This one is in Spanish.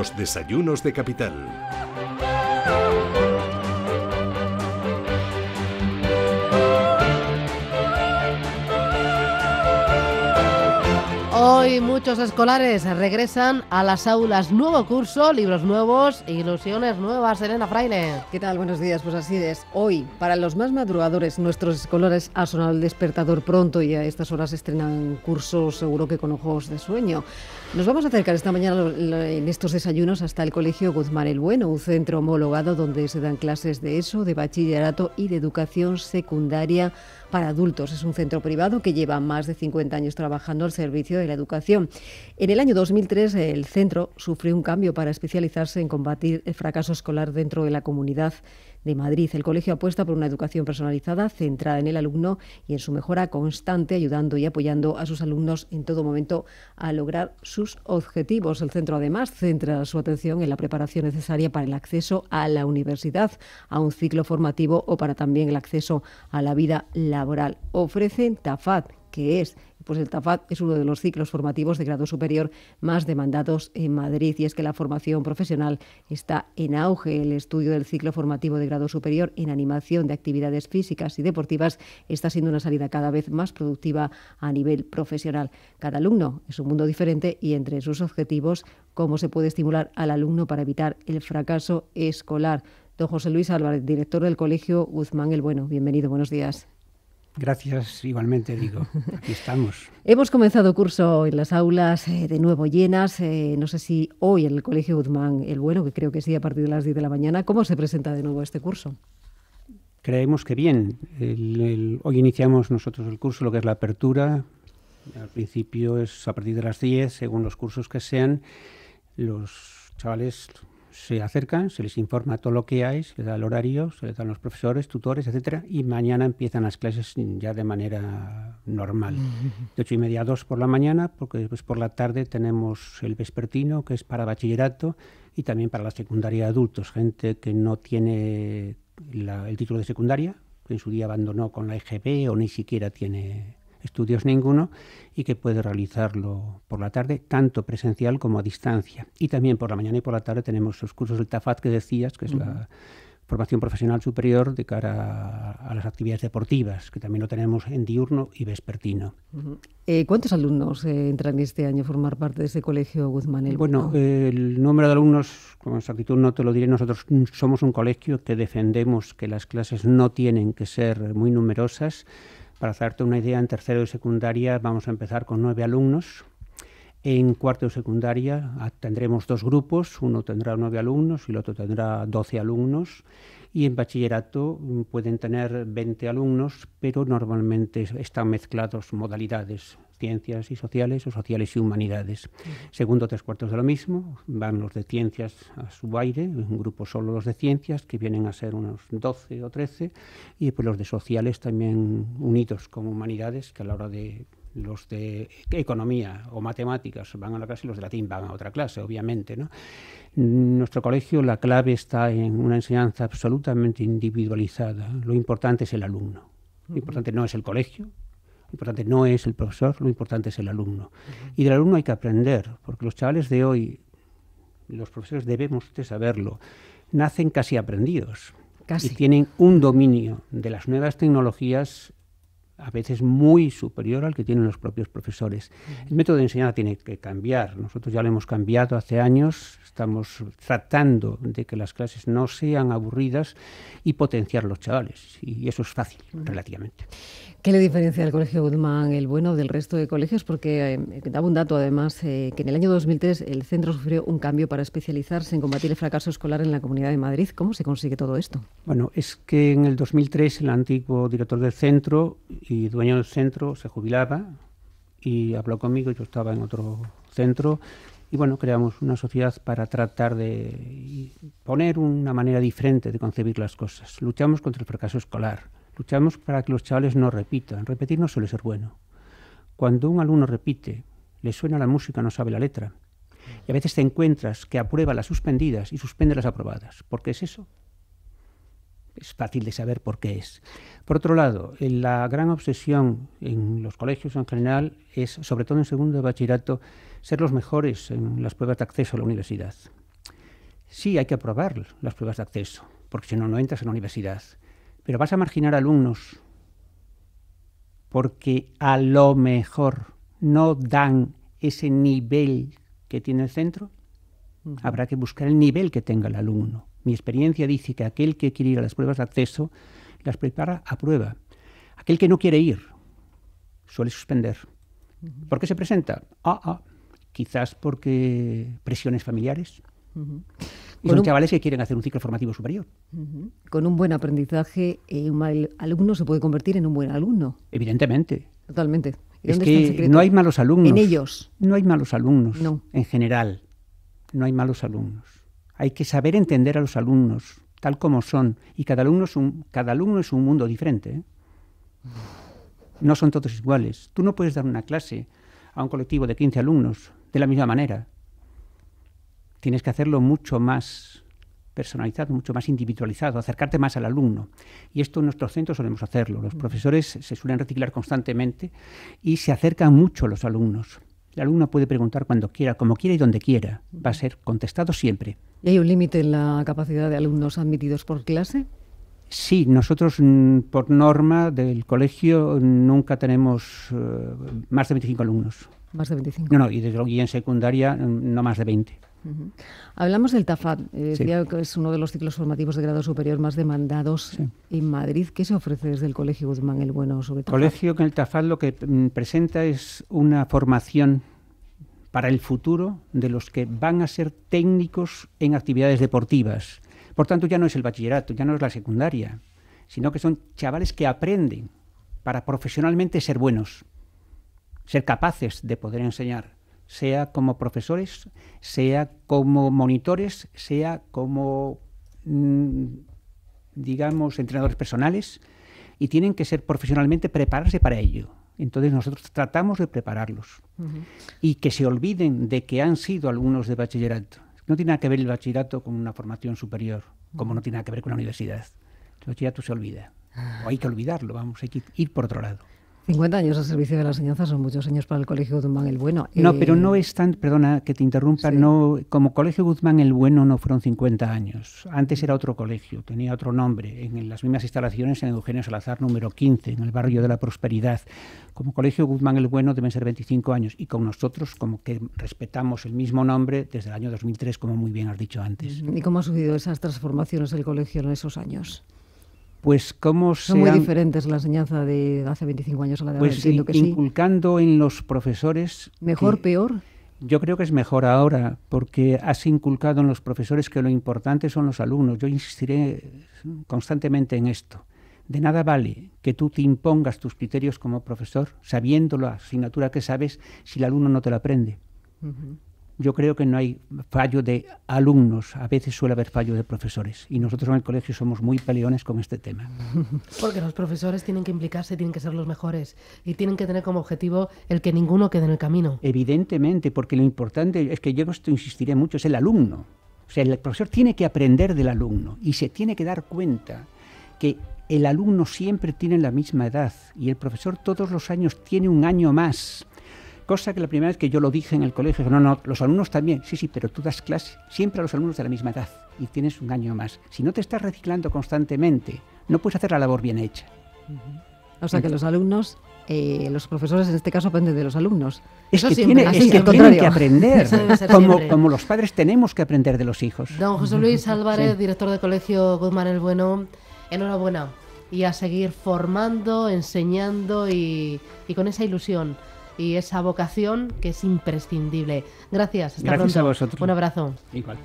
Los desayunos de capital. Hoy muchos escolares regresan a las aulas. Nuevo curso, libros nuevos, ilusiones nuevas. Elena Fraile. ¿Qué tal? Buenos días. Pues así es. Hoy, para los más madrugadores, nuestros escolares ha sonado el despertador pronto y a estas horas estrenan cursos seguro que con ojos de sueño. Nos vamos a acercar esta mañana en estos desayunos hasta el Colegio Guzmán el Bueno, un centro homologado donde se dan clases de eso, de bachillerato y de educación secundaria para adultos. Es un centro privado que lleva más de 50 años trabajando al servicio de la educación. En el año 2003 el centro sufrió un cambio para especializarse en combatir el fracaso escolar dentro de la comunidad de Madrid. El colegio apuesta por una educación personalizada centrada en el alumno y en su mejora constante, ayudando y apoyando a sus alumnos en todo momento a lograr sus objetivos. El centro además centra su atención en la preparación necesaria para el acceso a la universidad, a un ciclo formativo o para también el acceso a la vida laboral. Ofrecen tafat que es pues el Tafad es uno de los ciclos formativos de grado superior más demandados en Madrid y es que la formación profesional está en auge. El estudio del ciclo formativo de grado superior en animación de actividades físicas y deportivas está siendo una salida cada vez más productiva a nivel profesional. Cada alumno es un mundo diferente y entre sus objetivos, cómo se puede estimular al alumno para evitar el fracaso escolar. Don José Luis Álvarez, director del Colegio Guzmán el Bueno. Bienvenido, buenos días. Gracias, igualmente digo. Aquí estamos. Hemos comenzado curso en las aulas eh, de nuevo llenas. Eh, no sé si hoy en el Colegio Guzmán el Bueno, que creo que sí, a partir de las 10 de la mañana. ¿Cómo se presenta de nuevo este curso? Creemos que bien. hoy iniciamos nosotros el curso, lo que es la apertura. Al principio es a partir de las 10, según los cursos que sean. Los chavales se acercan, se les informa todo lo que hay, se les da el horario, se les dan los profesores, tutores, etcétera, y mañana empiezan las clases ya de manera normal. Mm-hmm. De ocho y media a dos por la mañana, porque después por la tarde tenemos el vespertino, que es para bachillerato y también para la secundaria de adultos, gente que no tiene el título de secundaria, que en su día abandonó con la IGB e o ni siquiera tiene estudios ninguno y que puede realizarlo por la tarde, tanto presencial como a distancia. Y también por la mañana y por la tarde tenemos los cursos del TAFAT que decías, que es la formación profesional superior de cara a, las actividades deportivas, que también lo tenemos en diurno y vespertino. Eh, ¿Cuántos alumnos eh, entran este año a formar parte de este colegio Guzmán? El bueno, el número de alumnos, con exactitud no te lo diré, nosotros somos un colegio que defendemos que las clases no tienen que ser muy numerosas, para hacerte una idea, en tercero de secundaria vamos a empezar con nueve alumnos. En cuarto de secundaria ah, tendremos dos grupos, uno tendrá nueve alumnos y el otro tendrá doce alumnos y en bachillerato mm, pueden tener 20 alumnos, pero normalmente están mezclados modalidades ciencias y sociales o sociales y humanidades. Segundo, tres cuartos de lo mismo, van los de ciencias a su aire, un grupo solo los de ciencias, que vienen a ser unos 12 o 13, y pues los de sociales también unidos con humanidades, que a la hora de los de economía o matemáticas van a una clase y los de latín van a otra clase, obviamente. ¿no? nuestro colegio la clave está en una enseñanza absolutamente individualizada. Lo importante es el alumno. Lo importante no es el colegio, lo importante no es el profesor, lo importante es el alumno. Y del alumno hay que aprender, porque los chavales de hoy, los profesores debemos de saberlo, nacen casi aprendidos. Casi. Y tienen un dominio de las nuevas tecnologías a veces muy superior al que tienen los propios profesores. El método de enseñanza tiene que cambiar. Nosotros ya lo hemos cambiado hace años. Estamos tratando de que las clases no sean aburridas y potenciar los chavales. Y eso es fácil, relativamente. ¿Qué le diferencia al Colegio Guzmán el bueno del resto de colegios? Porque eh, daba un dato, además, eh, que en el año 2003 el centro sufrió un cambio para especializarse en combatir el fracaso escolar en la Comunidad de Madrid. ¿Cómo se consigue todo esto? Bueno, es que en el 2003 el antiguo director del centro y dueño del centro se jubilaba y habló conmigo, yo estaba en otro centro y bueno, creamos una sociedad para tratar de poner una manera diferente de concebir las cosas. Luchamos contra el fracaso escolar, luchamos para que los chavales no repitan, repetir no suele ser bueno. Cuando un alumno repite, le suena la música, no sabe la letra. Y a veces te encuentras que aprueba las suspendidas y suspende las aprobadas. ¿Por es eso? es fácil de saber por qué es. Por otro lado, eh, la gran obsesión en los colegios en general es, sobre todo en segundo de bachillerato, ser los mejores en las pruebas de acceso a la universidad. Sí, hay que aprobar las pruebas de acceso, porque si no, no entras en la universidad. Pero vas a marginar alumnos porque a lo mejor no dan ese nivel que tiene el centro. Habrá que buscar el nivel que tenga el alumno. Mi experiencia dice que aquel que quiere ir a las pruebas de acceso las prepara a prueba. Aquel que no quiere ir suele suspender. ¿Por qué se presenta? Ah, ah quizás porque presiones familiares. Y son chavales que quieren hacer un ciclo formativo superior. Con un buen aprendizaje, eh, un mal alumno se puede convertir en un buen alumno. Evidentemente. Totalmente. es que no hay malos alumnos. En ellos. No hay malos alumnos. No. En general, no hay malos alumnos. Hay que saber entender a los alumnos tal como son y cada alumno es un, cada alumno es un mundo diferente. ¿eh? No son todos iguales. Tú no puedes dar una clase a un colectivo de 15 alumnos de la misma manera. Tienes que hacerlo mucho más personalizado, mucho más individualizado, acercarte más al alumno. Y esto en nuestros centros solemos hacerlo. Los profesores se suelen reciclar constantemente y se acercan mucho a los alumnos. El alumno puede preguntar cuando quiera, como quiera y donde quiera. Va a ser contestado siempre. ¿Y hay un límite en la capacidad de alumnos admitidos por clase? Sí, nosotros mm, por norma del colegio nunca tenemos eh, más de 25 alumnos. Más de 25. No, no, y, desde, y en secundaria mm, no más de 20. Hablamos del TAFAT, eh, que es uno de los ciclos formativos de grado superior más demandados en Madrid. ¿Qué se ofrece desde el Colegio Guzmán el Bueno sobre El Colegio que el TAFAT lo que mm, presenta es una formación para el futuro de los que van a ser técnicos en actividades deportivas. Por tanto, ya no es el bachillerato, ya no es la secundaria, sino que son chavales que aprenden para profesionalmente ser buenos, ser capaces de poder enseñar sea como profesores, sea como monitores, sea como, mm, digamos, entrenadores personales, y tienen que ser profesionalmente prepararse para ello. Entonces nosotros tratamos de prepararlos y que se olviden de que han sido algunos de bachillerato. No tiene nada que ver el bachillerato con una formación superior, como no tiene nada que ver con la universidad. El bachillerato se olvida. Ah. O hay que olvidarlo, vamos, hay que ir por otro lado. 50 años al servicio de la enseñanza son muchos años para el Colegio Guzmán el Bueno. No, eh, pero no es tan, perdona que te interrumpa, no, como Colegio Guzmán el Bueno no fueron 50 años. Antes era otro colegio, tenía otro nombre, en las mismas instalaciones en Eugenio Salazar número 15, en el barrio de la Prosperidad. Como Colegio Guzmán el Bueno deben ser 25 años y con nosotros como que respetamos el mismo nombre desde el año 2003, como muy bien has dicho antes. Mm, ¿Y cómo ha sucedido esas transformaciones del colegio en esos años? pues cómo se... Son muy diferentes la enseñanza de hace 25 años a la de pues ahora, ahora, que inculcando en los profesores... ¿Mejor, peor? Yo creo que es mejor ahora, porque has inculcado en los profesores que lo importante son los alumnos. Yo insistiré constantemente en esto. De nada vale que tú te impongas tus criterios como profesor, sabiendo la asignatura que sabes, si el alumno no te la aprende yo creo que no hay fallo de alumnos, a veces suele haber fallo de profesores. Y nosotros en el colegio somos muy peleones con este tema. Porque los profesores tienen que implicarse, tienen que ser los mejores y tienen que tener como objetivo el que ninguno quede en el camino. Evidentemente, porque lo importante es que yo esto insistiré mucho, es el alumno. O sea, el profesor tiene que aprender del alumno y se tiene que dar cuenta que el alumno siempre tiene la misma edad y el profesor todos los años tiene un año más Cosa que la primera vez que yo lo dije en el colegio, no, no, los alumnos también, sí, sí, pero tú das clase siempre a los alumnos de la misma edad y tienes un año más. Si no te estás reciclando constantemente, no puedes hacer la labor bien hecha. O sea que los alumnos, eh, los profesores en este caso aprenden de los alumnos. Es Eso que, tiene, es que tienen que aprender, como, los padres tenemos que aprender de los hijos. Don José Luis Álvarez, director del colegio Guzmán el Bueno, enhorabuena y a seguir formando, enseñando y, y con esa ilusión y esa vocación que es imprescindible. Gracias. Gracias a vosotros. Un abrazo. Igual.